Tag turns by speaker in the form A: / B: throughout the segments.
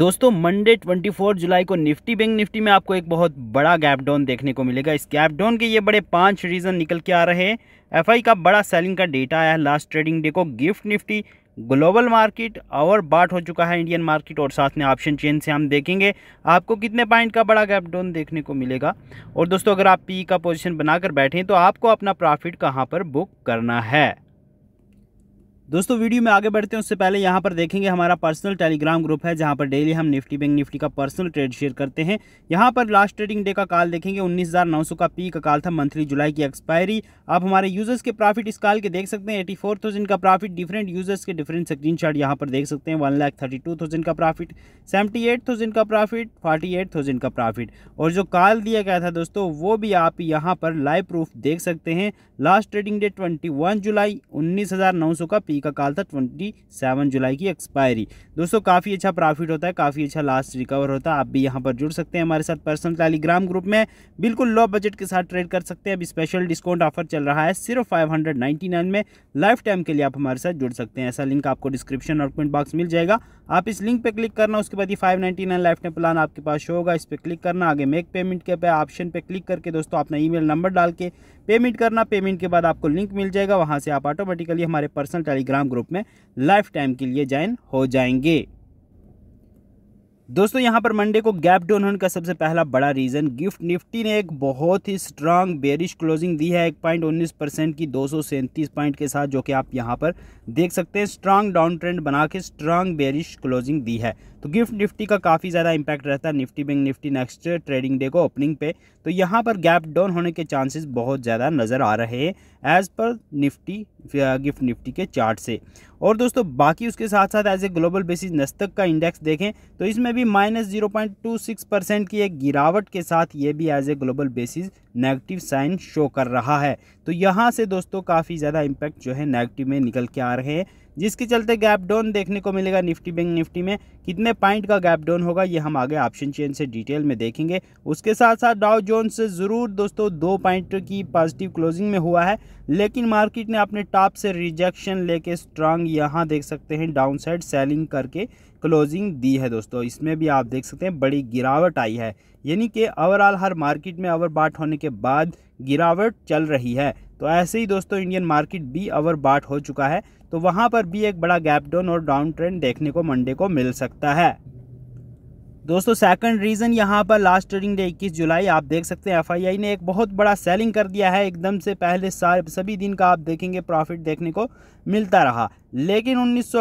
A: दोस्तों मंडे 24 जुलाई को Nifty bank Nifty में आपको एक बहुत बड़ा गैप डाउन देखने को मिलेगा इस गैप डाउन के ये बड़े पांच रीज़न निकल के आ रहे हैं एफआई का बड़ा सेलिंग का डेटा आया है लास्ट ट्रेडिंग डे को गिफ्ट निफ्टी ग्लोबल मार्केट और बाट हो चुका है इंडियन मार्केट और साथ में ऑप्शन चेन से हम देखेंगे आपको कितने पॉइंट का बड़ा गैप डाउन देखने को मिलेगा और दोस्तों अगर आप पी e का पोजिशन बनाकर बैठें तो आपको अपना प्रॉफिट कहाँ पर बुक करना है दोस्तों वीडियो में आगे बढ़ते हैं उससे पहले यहाँ पर देखेंगे हमारा पर्सनल टेलीग्राम ग्रुप है जहाँ पर डेली हम निफ्टी बैंक निफ्टी का पर्सनल ट्रेड शेयर करते हैं यहाँ पर लास्ट ट्रेडिंग डे का काल देखेंगे 19,900 का पी का काल था मंथली जुलाई की एक्सपायरी आप हमारे यूजर्स के प्रॉफिट इस काल के देख सकते हैं एटी का प्रॉफिट डिफरेंट यूजर्स के डिफरेंट स्क्रीन शॉट यहाँ पर देख सकते हैं वन का प्रॉफिट सेवेंटी का प्रॉफिट फोर्टी का प्रॉफिट और जो काल दिया गया था दोस्तों वो भी आप यहाँ पर लाइव प्रूफ देख सकते हैं last trading day twenty July उन्नीस का टी का काल था ट्वेंटी सेवन जुलाई की एक्सपायरी दोस्तों काफ़ी अच्छा प्रॉफिट होता है काफ़ी अच्छा लास्ट रिकवर होता है आप भी यहाँ पर जुड़ सकते हैं हमारे साथ पर्सनल टेलीग्राम ग्रुप में बिल्कुल लो बजट के साथ ट्रेड कर सकते हैं अभी स्पेशल डिस्काउंट ऑफर चल रहा है सिर्फ फाइव में लाइफ टाइम के लिए आप हमारे साथ जुड़ सकते हैं ऐसा लिंक आपको डिस्क्रिप्शन और कमेंट बॉक्स मिल जाएगा आप इस लिंक पे क्लिक करना उसके बाद ये five ninety nine life time plan आपके पास शो होगा इस पर क्लिक करना आगे मेक पेमेंट के पे ऑप्शन पे क्लिक करके दोस्तों अपना ईमेल नंबर डाल के पेमेंट करना पेमेंट के बाद आपको लिंक मिल जाएगा वहाँ से आप ऑटोमेटिकली हमारे पर्सनल टेलीग्राम ग्रुप में लाइफ टाइम के लिए ज्वाइन हो जाएंगे दोस्तों यहाँ पर मंडे को गैप डाउन होने का सबसे पहला बड़ा रीज़न गिफ्ट निफ्टी ने एक बहुत ही स्ट्रांग बेरिश क्लोजिंग दी है एक पॉइंट उन्नीस परसेंट की दो पॉइंट के साथ जो कि आप यहाँ पर देख सकते हैं स्ट्रांग डाउन ट्रेंड बना के स्ट्रांग बेरिश क्लोजिंग दी है तो गिफ्ट निफ्टी का काफ़ी ज़्यादा इंपैक्ट रहता है Nifty bank Nifty next trading day को ओपनिंग पे तो यहाँ पर गैप डाउन होने के चांसेस बहुत ज़्यादा नज़र आ रहे हैं एज़ पर निफ्टी गिफ्ट निफ्टी के चार्ट से और दोस्तों बाकी उसके साथ साथ as a global basis Nasdaq का इंडेक्स देखें तो इसमें भी minus zero point two six percent की एक गिरावट के साथ ये भी as a global basis negative sign show कर रहा है तो यहाँ से दोस्तों काफ़ी ज़्यादा इम्पैक्ट जो है नेगेटिव में निकल के आ रहे हैं जिसके चलते गैप डाउन देखने को मिलेगा निफ्टी बैंक निफ्टी में कितने पॉइंट का गैप डाउन होगा ये हम आगे ऑप्शन चेन से डिटेल में देखेंगे उसके साथ साथ डाउ जोन से ज़रूर दोस्तों दो पॉइंट की पॉजिटिव क्लोजिंग में हुआ है लेकिन मार्केट ने अपने टॉप से रिजेक्शन लेके स्ट्रांग यहाँ देख सकते हैं डाउन साइड सेलिंग करके क्लोजिंग दी है दोस्तों इसमें भी आप देख सकते हैं बड़ी गिरावट आई है यानी कि ओवरऑल हर मार्केट में ओवर होने के बाद गिरावट चल रही है तो ऐसे ही दोस्तों इंडियन मार्केट भी अवर बाट हो चुका है तो वहाँ पर भी एक बड़ा गैप डाउन और डाउन ट्रेंड देखने को मंडे को मिल सकता है दोस्तों सेकंड रीज़न यहाँ पर लास्ट ट्रेडिंग डे 21 जुलाई आप देख सकते हैं एफआईआई ने एक बहुत बड़ा सेलिंग कर दिया है एकदम से पहले सारे सभी दिन का आप देखेंगे प्रॉफिट देखने को मिलता रहा लेकिन उन्नीस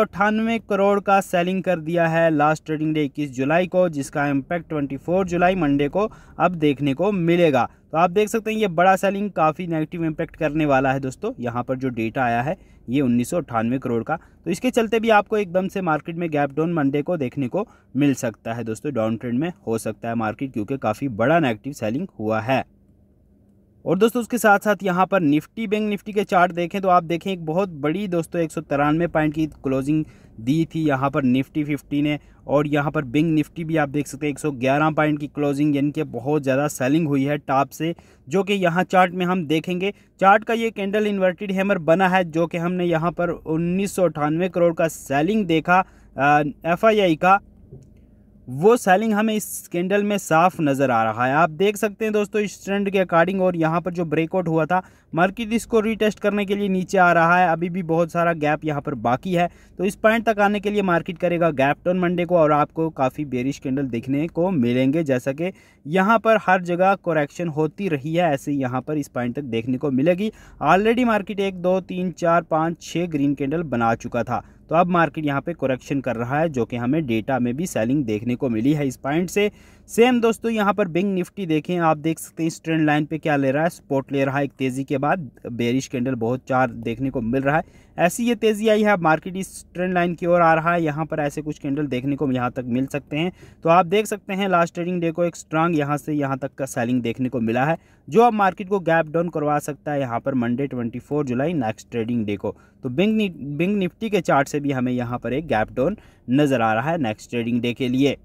A: करोड़ का सेलिंग कर दिया है लास्ट ट्रेडिंग डे 21 जुलाई को जिसका इम्पैक्ट 24 जुलाई मंडे को अब देखने को मिलेगा तो आप देख सकते हैं ये बड़ा सेलिंग काफ़ी नेगेटिव इम्पैक्ट करने वाला है दोस्तों यहाँ पर जो डेटा आया है ये उन्नीस करोड़ का तो इसके चलते भी आपको एकदम से मार्केट में गैप डाउन मंडे को देखने को मिल सकता है दोस्तों डाउन ट्रेंड में हो सकता है मार्केट क्योंकि काफ़ी बड़ा नेगेटिव सेलिंग हुआ है और दोस्तों उसके साथ साथ यहाँ पर निफ्टी बैंक निफ्टी के चार्ट देखें तो आप देखें एक बहुत बड़ी दोस्तों एक पॉइंट की क्लोजिंग दी थी यहाँ पर निफ्टी फिफ्टी ने और यहाँ पर बिंग निफ्टी भी आप देख सकते हैं 111 पॉइंट की क्लोजिंग यानी कि बहुत ज़्यादा सेलिंग हुई है टॉप से जो कि यहाँ चार्ट में हम देखेंगे चार्ट का ये कैंडल इन्वर्टेड हैमर बना है जो कि हमने यहाँ पर उन्नीस करोड़ का सेलिंग देखा एफ का वो सेलिंग हमें इस कैंडल में साफ नज़र आ रहा है आप देख सकते हैं दोस्तों इस ट्रेंड के अकॉर्डिंग और यहाँ पर जो ब्रेकआउट हुआ था मार्केट इसको रीटेस्ट करने के लिए नीचे आ रहा है अभी भी बहुत सारा गैप यहाँ पर बाकी है तो इस पॉइंट तक आने के लिए मार्केट करेगा गैप डाउन मंडे को और आपको काफ़ी बेरिश कैंडल देखने को मिलेंगे जैसा कि यहाँ पर हर जगह कोरेक्शन होती रही है ऐसे यहाँ पर इस पॉइंट तक देखने को मिलेगी ऑलरेडी मार्केट एक दो तीन चार पाँच छः ग्रीन कैंडल बना चुका था तो अब मार्केट यहाँ पे करेक्शन कर रहा है जो कि हमें डेटा में भी सेलिंग देखने को मिली है इस पॉइंट से सेम दोस्तों यहाँ पर बिंग निफ्टी देखें आप देख सकते हैं इस ट्रेंड लाइन पे क्या ले रहा है सपोर्ट ले रहा है एक तेज़ी के बाद बेरिश कैंडल बहुत चार देखने को मिल रहा है ऐसी ये तेज़ी आई है मार्केट इस ट्रेंड लाइन की ओर आ रहा है यहाँ पर ऐसे कुछ कैंडल देखने को यहाँ तक मिल सकते हैं तो आप देख सकते हैं लास्ट ट्रेडिंग डे को एक स्ट्रांग यहाँ से यहाँ तक का सेलिंग देखने को मिला है जो अब मार्केट को गैप डाउन करवा सकता है यहाँ पर मंडे ट्वेंटी जुलाई नेक्स्ट ट्रेडिंग डे को तो बिंग बिंग निफ्टी के चार्ट से भी हमें यहाँ पर एक गैप डाउन नज़र आ रहा है नेक्स्ट ट्रेडिंग डे के लिए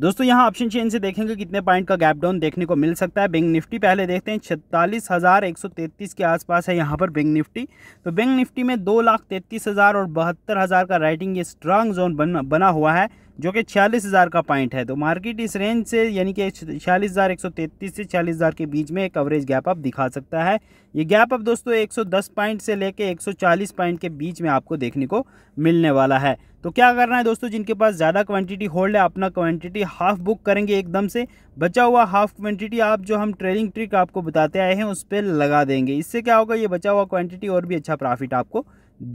A: दोस्तों यहाँ ऑप्शन चेन से देखेंगे कितने पॉइंट का गैप डाउन देखने को मिल सकता है बैंक निफ्टी पहले देखते हैं छत्तालीस हज़ार एक सौ तैंतीस के आसपास है यहाँ पर बैंक निफ्टी तो बैंक निफ्टी में दो लाख तैंतीस हज़ार और बहत्तर हज़ार का राइटिंग ये स्ट्रांग जोन बन, बना हुआ है जो कि छियालीस हज़ार का पॉइंट है तो मार्केट इस रेंज से यानी कि छियालीस हज़ार एक सौ तैंतीस से छियालीस हज़ार के बीच में एक एवरेज गैप अप दिखा सकता है ये गैप अप दोस्तों एक सौ दस पॉइंट से लेके एक सौ चालीस पॉइंट के बीच में आपको देखने को मिलने वाला है तो क्या करना है दोस्तों जिनके पास ज़्यादा क्वांटिटी होल्ड है अपना क्वांटिटी हाफ बुक करेंगे एकदम से बचा हुआ हाफ क्वांटिटी आप जो हम ट्रेलिंग ट्रिक आपको बताते आए हैं उस पर लगा देंगे इससे क्या होगा ये बचा हुआ क्वांटिटी और भी अच्छा प्रॉफिट आपको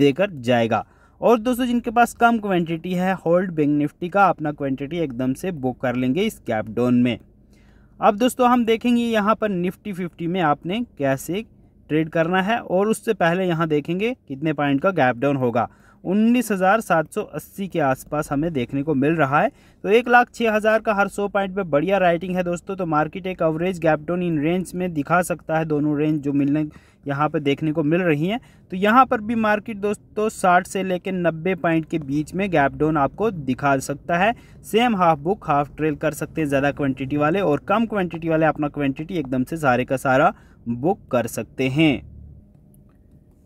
A: देकर जाएगा और दोस्तों जिनके पास कम क्वान्टिटी है होल्ड बैंक निफ्टी का अपना क्वान्टिटी एकदम से बुक कर लेंगे इस कैप में अब दोस्तों हम देखेंगे यहाँ पर निफ्टी फिफ्टी में आपने कैसे ट्रेड करना है और उससे पहले यहाँ देखेंगे कितने पॉइंट का गैप डाउन होगा 19,780 के आसपास हमें देखने को मिल रहा है तो एक लाख छः हज़ार का हर सौ पॉइंट पे बढ़िया राइटिंग है दोस्तों तो मार्केट एक एवरेज गैपडाउन इन रेंज में दिखा सकता है दोनों रेंज जो मिलने यहाँ पर देखने को मिल रही हैं तो यहाँ पर भी मार्केट दोस्तों साठ से लेकर नब्बे पॉइंट के बीच में गैप डाउन आपको दिखा सकता है same half book half trail कर सकते हैं ज़्यादा क्वान्टिटी वाले और कम क्वान्टिटी वाले अपना क्वान्टिटी एकदम से सारे का सारा बुक कर सकते हैं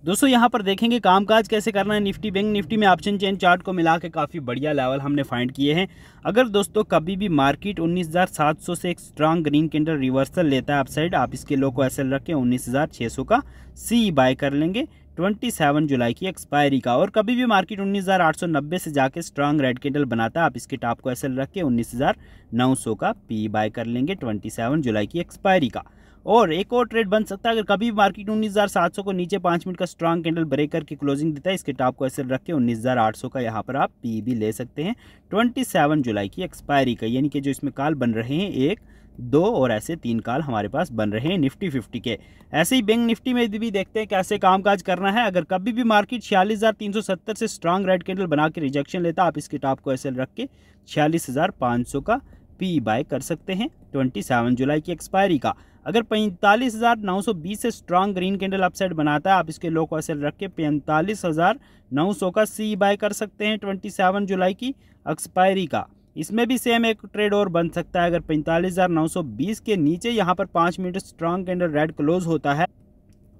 A: दोस्तों यहाँ पर देखेंगे कामकाज कैसे करना है निफ्टी बैंक निफ्टी में ऑप्शन चेन चार्ट को मिला के काफ़ी बढ़िया लेवल हमने फाइंड किए हैं अगर दोस्तों कभी भी मार्केट 19,700 से एक स्ट्रांग ग्रीन कैंडल रिवर्सल लेता है अपसाइड आप इसके लो को ऐसे रख के 19,600 का सी बाय कर लेंगे 27 जुलाई की एक्सपायरी का और कभी भी मार्केट 19,890 से जाके स्ट्रांग रेड कैंडल बनाता है आप इसके टॉप को ऐसे रख के 19,900 का पी बाय कर लेंगे 27 जुलाई की एक्सपायरी का और एक और ट्रेड बन सकता है अगर कभी भी मार्केट 19,700 को नीचे पाँच मिनट का स्ट्रांग कैंडल ब्रेक करके क्लोजिंग देता है इसके टॉप को ऐसे रख के 19,800 का यहाँ पर आप पी भी e ले सकते हैं 27 जुलाई की एक्सपायरी का यानी कि जो इसमें काल बन रहे हैं एक दो और ऐसे तीन काल हमारे पास बन रहे हैं निफ्टी फिफ्टी के ऐसे ही बैंक निफ्टी में भी देखते हैं कैसे कामकाज करना है अगर कभी भी मार्केट छियालीस हज़ार तीन सौ सत्तर से स्ट्रांग रेड कैंडल बना के रिजेक्शन लेता आप इसके टॉप को ऐसे रख के छियालीस हज़ार पाँच सौ का पी बाय e कर सकते हैं ट्वेंटी सेवन जुलाई की एक्सपायरी का अगर पैंतालीस हज़ार नौ सौ बीस से स्ट्रांग ग्रीन कैंडल अपसाइड बनाता है आप इसके लो को असर रख के पैंतालीस हज़ार नौ सौ का सी बाय कर सकते हैं ट्वेंटी सेवन जुलाई की एक्सपायरी का इसमें भी सेम एक ट्रेड और बन सकता है अगर पैंतालीस हज़ार नौ सौ बीस के नीचे यहाँ पर पाँच minute strong candle red close होता है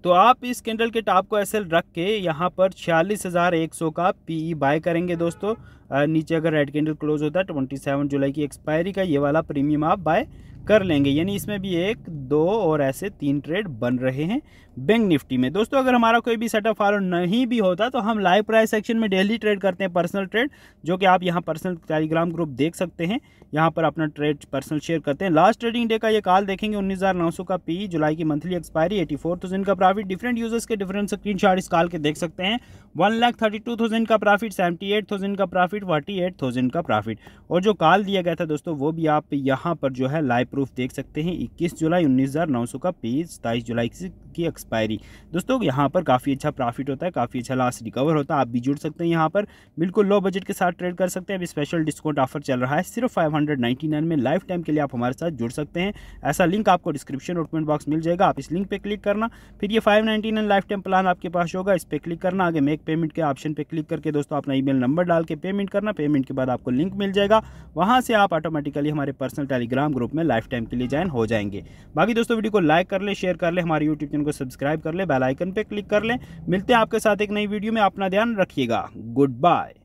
A: तो आप इस कैंडल के टॉप को ऐसे रख के यहाँ पर छियालीस हज़ार एक सौ का पीई बाय e करेंगे दोस्तों नीचे अगर रेड कैंडल क्लोज होता है ट्वेंटी सेवन जुलाई की एक्सपायरी का ये वाला प्रीमियम आप बाय कर लेंगे यानी इसमें भी एक दो और ऐसे तीन ट्रेड बन रहे हैं बैंक निफ्टी में दोस्तों अगर हमारा कोई भी सेटअप फॉलो नहीं भी होता तो हम लाइव प्राइस सेक्शन में डेली ट्रेड करते हैं पर्सनल ट्रेड जो कि आप यहाँ पर्सनल टेलीग्राम ग्रुप देख सकते हैं यहाँ पर अपना ट्रेड पर्सनल शेयर करते हैं लास्ट ट्रेडिंग डे का ये कॉल देखेंगे उन्नीस का पी e, जुलाई की मंथली एक्सपायरी एटी का प्रॉफिट डिफरेंट यूजर्स के डिफरेंट स्क्रीन इस कॉल के देख सकते हैं one lakh thirty two thousand का प्रॉफिट सेवेंटी एट थाउजेंड का प्रॉफिट फोर्टी एट थाउजेंड का प्रॉफिट और जो कॉल दिया गया था दोस्तों वो भी आप यहाँ पर जो है लाइव प्रूफ देख सकते हैं इक्कीस जुलाई उन्नीस का पी e, सताईस जुलाई की एक्सपायरी दोस्तों यहाँ पर काफ़ी अच्छा प्रॉफिट होता है काफ़ी अच्छा लास्ट रिकवर होता है आप भी जुड़ सकते हैं यहाँ पर बिल्कुल लो बजट के साथ ट्रेड कर सकते हैं अभी स्पेशल डिस्काउंट ऑफर चल रहा है सिर्फ फाइव में लाइफ टाइम के लिए आप हमारे साथ जुड़ सकते हैं ऐसा लिंक आपको डिस्क्रिप्शन और कमेंट बॉक्स मिल जाएगा आप इस लिंक पर क्लिक करना फिर ये फाइव लाइफ टाइम प्लान आपके पास होगा इस पर क्लिक करना आगे मेक पेमेंट के ऑप्शन पर क्लिक करके दोस्तों अपना ई नंबर डाल के पेमेंट करना पेमेंट के बाद आपको लिंक मिल जाएगा वहाँ से आप ऑटोमेटिकली हमारे पर्सनल टेलीग्राम ग्रुप में लाइफ टाइम के लिए ज्वाइन हो जाएंगे बाकी दोस्तों वीडियो को लाइक कर ले शेयर कर ले हमारे यूट्यूब चैनल को सब्सक्राइब सब्सक्राइब कर लें बेलाइकन पर क्लिक कर लें मिलते हैं आपके साथ एक नई वीडियो में अपना ध्यान रखिएगा गुड बाय